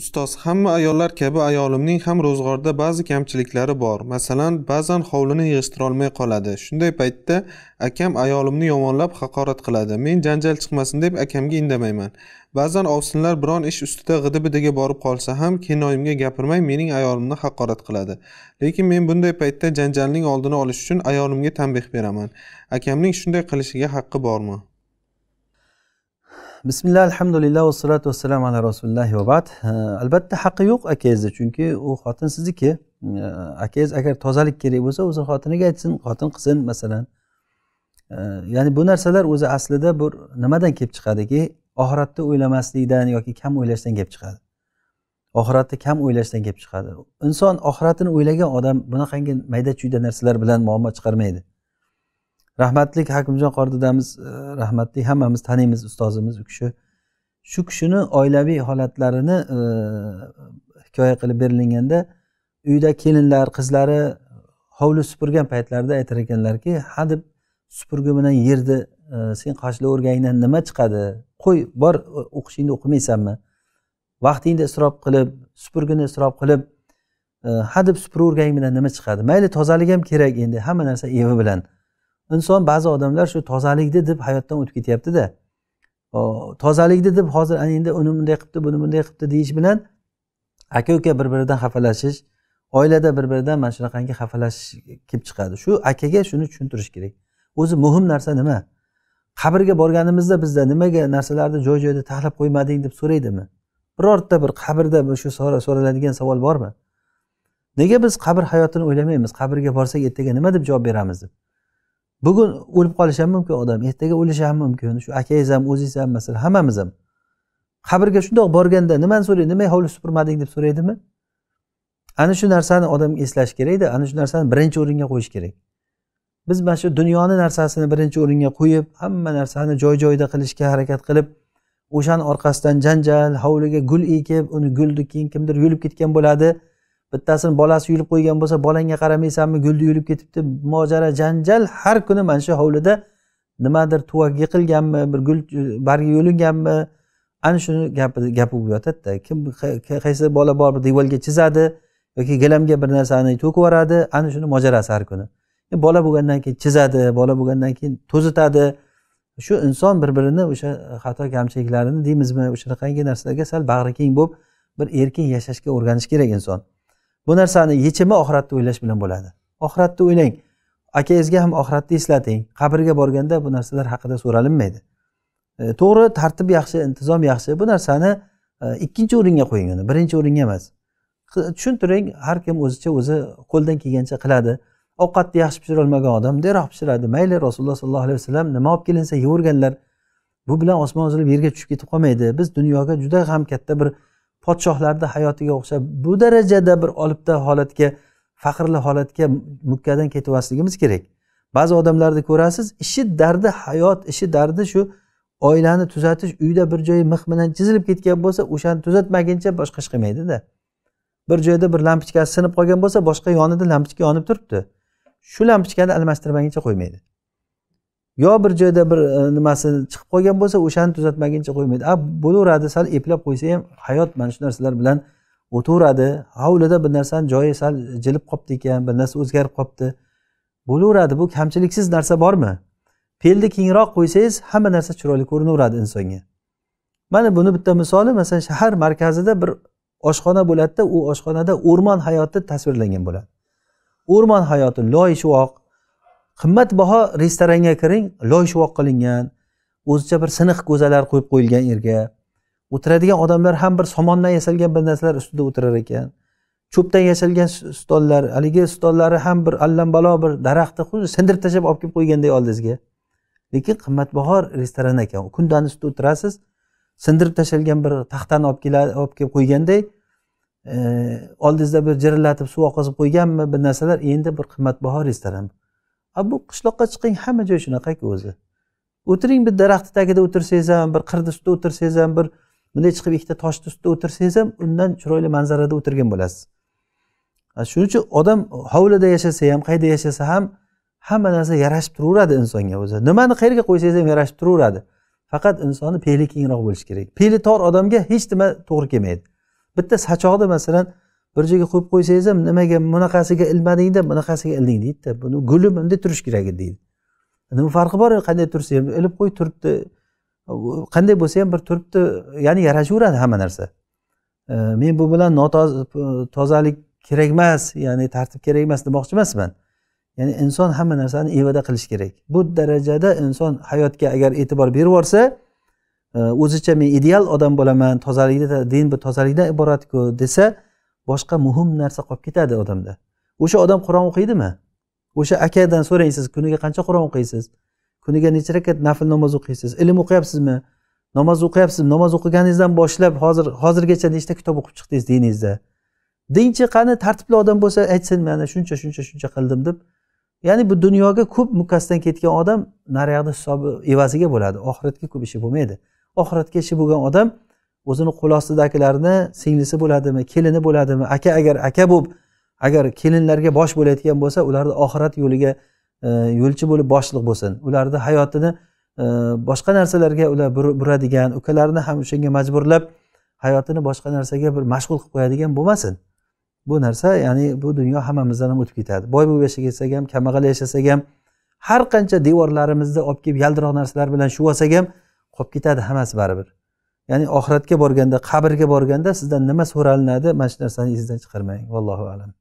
ustoz hamma ayollar kabi ayolimning ham ro'zg'orda ba'zi kamchiliklari bor masalan ba'zan hovlini yig'ishtirolmay qoladi shunday paytda akam ayolimni yomonlab haqorat qiladi men janjal chiqmasin deb akamga indamayman ba'zan ovsinlar biron ish ustida g'idi bidiga borib qolsa ham kennoyimga gapirmay mening ayolimni haqorat qiladi lekin men bunday paytda janjalning oldini olish uchun ayolimga tanbeh beraman akamning shunday qilishiga haqqi bormi bismillah alhamdulillah vassalatu vassalam ala rasulillah va bad albatta haqqi yo'q akangizni chunki u xotin sizniki akangiz agar tozalik kerak bo'lsa o'zi xotiniga aytsin xotin qilsin masalan ya'ni bu narsalar o'zi aslida bir nimadan kelib chiqadiki oxiratni o'ylamaslikdan yoki kam o'ylashdan kelib chiqadi oxiratni kam o'ylashdan kelib chiqadi inson oxiratini o'ylagan odam bunaqangi mayda chuyda narsalar bilan muammo chiqarmaydi rahmatli hakimjon qori dadamiz e, rahmatli hammamiz taniymiz ustozimiz u kishi shu kishini oilaviy holatlarini e, hikoya qilib berilganda uyda kelinlar qizlari hovli supurgan paytlarida aytar ekanlarki ha deb supurgi bilan yerni e, sen sen o'rgangdan nima chiqadi qo'y bor o'qishingni o'qimaysanmi vaqtingni isrof qilib supurgini isrof qilib e, hadeb supuraverganing bilan nima chiqadi mayli tozalik ham kerak endi hamma narsa evi bilan inson ba'zi odamlar shu tozalikni deb hayotdan o'tib ketyaptida tozalikni deb hozir ana endi uni bunday qilibdi buni bunday qilibdi deyish bilan aka uka bir biridan xafalashish oilada bir biridan mana shunaqangi xafalashish kelib chiqadi shu akaga shuni tushuntirish kerak o'zi muhim narsa nima qabrga borganimizda bizda nimaga narsalarni joy joyida taxlab qo'ymading deb so'raydimi birorta bir qabrda shu so'raladigan savol bormi nega biz qabr hayotini o'ylamaymiz qabrga borsak ertaga nima deb javob beramiz deb bugun o'lib qolishi ham mumkin odam ertaga o'lishi ham mumkin shu akangiz ham o'zingiz ham masalan hammamiz ham qabrga shundoq borganda nimani so'raydi nimaga hovli supurmading deb so'raydimi ana shu narsani odam eslash kerakda ana shu narsani birinchi o'ringa qo'yish kerak biz mana shu dunyoni narsasini birinchi o'ringa qo'yib hamma narsani joy joyida qilishga harakat qilib o'shani orqasidan janjal hovliga gul ekib uni gulni keyin kimdir yulib ketgan bo'ladi bittasini bolasi yulib qo'ygan bo'lsa bolangga qaramaysanmi gulni yulib ketibdi mojaro janjal har kuni mana shu hovlida nimadir tuvak yiqilganmi bir gul e, bargi yulinganmi ana shuni gapi gapi bo'lib yotadida kim qaysi bola borib devorga chizadi yoki gilamga bir narsani to'kib yuboradi ana shuni mojarosi har kuni e, bola bo'lgandan keyin chizadi bola bo'lgandan keyin to'zitadi shu inson bir birini o'sha xato kamchiliklarini deymizmi o'shanaqangi narsalarga sal bag'ri keng bo'lib bir erkin yashashga o'rganishi kerak inson bu narsani yechimi oxiratni o'ylash bilan bo'ladi oxiratni o'ylang akangizga ham oxiratni eslating qabrga borganda bu narsalar haqida so'ralinmaydi e, to'g'ri tartib yaxshi intizom yaxshi bu narsani e, ikkinchi o'ringa qo'ying uni birinchi o'ringa emas tushuntiring har kim o'zicha o'zi qo'ldan kelgancha qiladi ovqatni yaxshi pishirolmagan odam deroq pishiradi mayli rasululloh sollallohu alayhi vasallam nima olib kelinsa yeyverganlar bu bilan osmon uzilib yerga tushib ketib qolmaydi biz dunyoga juda ham katta bir podshohlarni hayotiga o'xshab bu darajada bir olibta holatga faxrli holatga mukkadan ketmasligimiz kerak ba'zi odamlarni ko'rasiz ishi dardi hayot ishi dardi shu oilani tuzatish uyda bir joyi mix bilan chizilib ketgan bo'lsa o'shani tuzatmaguncha boshqa ish qilmaydida bir joyda bir lampochkasi sinib qolgan bo'lsa boshqa yonida lampochka yonib turibdi shu lampochkani almashtirmaguncha qo'ymaydi yo bir joyda bir e, nimasi chiqib qolgan bo'lsa o'shani tuzatmaguncha qo'ymaydi a bo'laveradi sal eplab qo'ysa ham hayot mana shu narsalar bilan o'taveradi hovlida bir narsani joyi sal jilib qolibdi ekan bir narsa o'zgarib qolibdi bo'laveradi bu kamchiliksiz narsa bormi pelni kengroq qo'ysangiz hamma narsa chiroyli ko'rinaveradi insonga mana buni bitta misoli masalan shahar markazida bir oshxona bo'ladida u oshxonada o'rmon hayoti tasvirlangan bo'ladi o'rmon hayoti loy shuvoq qimmatbaho restoranga kiring loy shuvoq qilingan o'zicha bir siniq ko'zalar qo'yib qo'yilgan yerga o'tiradigan odamlar ham bir somondan yasalgan bir narsalar ustida o'tirar ekan cho'pdan yasalgan stollar haligi stollari ham bir allambalo bir daraxtni xuddi sindirib tashlab olib kelib qo'yganday oldingizga lekin qimmatbaho restoran ekan kundan ustida o'tirasiz sindirib tashlangan bir taxtani olib keladi olib kelib qo'yganday e, oldingizda bir jirillatib suv oqizib qo'yganmi bir narsalar endi bir qimmatbaho restoran a bu qishloqqa chiqing hamma joy shunaqaku o'zi o'tiring bir daraxtni tagida o'tirsangiz ham bir qirni ustida o'tirsangiz ham bir bunday chiqib ikkita toshni ustida o'tirsangiz ham undan chiroyli manzarada o'tirgan bo'lasiz shuning uchun odam hovlida yashasa ham qayerda yashasa ham hamma narsa yarashib turaveradi insonga o'zi nimani qayerga qo'ysangiz ham yarashib turaveradi faqat insonni peli kengroq bo'lishi kerak peli tor odamga hech nima to'g'ri kelmaydi bitta sachoqni masalan bir joyga qo'yib qo'ysangiz ham nimaga bunaqasiga ilmadingda bunaqasiga ilding deydida buni guli bunday turishi kerak edi deydi nima farqi bor qanday tursa ham ilib qo'y turibdi qanday bo'lsa ham bir turibdi ya'ni yarashaveradi hamma narsa men bu bilan tozalik kerak emas ya'ni tartib kerak emas demoqchi emasman ya'ni inson hamma narsani evada qilishi kerak bu darajada inson hayotga agar e'tibor berib yuborsa e, o'zicha men ideal odam bo'laman tozalikda din bu tozalikdan iboratku desa boshqa muhim narsa qolib ketadi odamda o'sha odam qur'on o'qiydimi o'sha akadan so'rang siz kuniga qancha qur'on o'qiysiz kuniga necha rakat nafl namoz o'qiysiz ilm o'qiyapsizmi namoz o'qiyapsizmi namoz o'qiganingizdan boshlab hozir hozirgacha nechta kitob o'qib chiqdingiz diningizda dinchi qani tartibli odam bo'lsa aytsin mana shuncha shuncha shuncha qildim deb ya'ni bu dunyoga ko'p mukkasidan ketgan odam nariyoqda hisobi evaziga bo'ladi oxiratga ko'p ishi bo'lmaydi oxiratga ishi bo'lgan odam o'zini qo'l ostidagilarni singlisi bo'ladimi kelini bo'ladimi aka agar aka bo'lib agar kelinlarga bosh bo'layotgan bo'lsa ularni oxirat yo'liga e, yo'lchi bo'lib boshliq bo'lsin ularni hayotini e, boshqa narsalarga ular buradigan ukalarini ham o'shanga majburlab hayotini boshqa narsaga bir mashg'ul qilib qo'yadigan bo'lmasin bu narsa ya'ni bu dunyo hammamizdan ham o'tib ketadi boy bo'lib yashasak ham kambag'al yashasak ham har qancha devorlarimizda olib kelib yaldiroq narsalar bilan shuvolsak ham qolib ketadi hammasi baribir ya'ni oxiratga borganda qabrga borganda sizdan nima so'ralinadi mana shu narsani esingizdan chiqarmang vallohu alam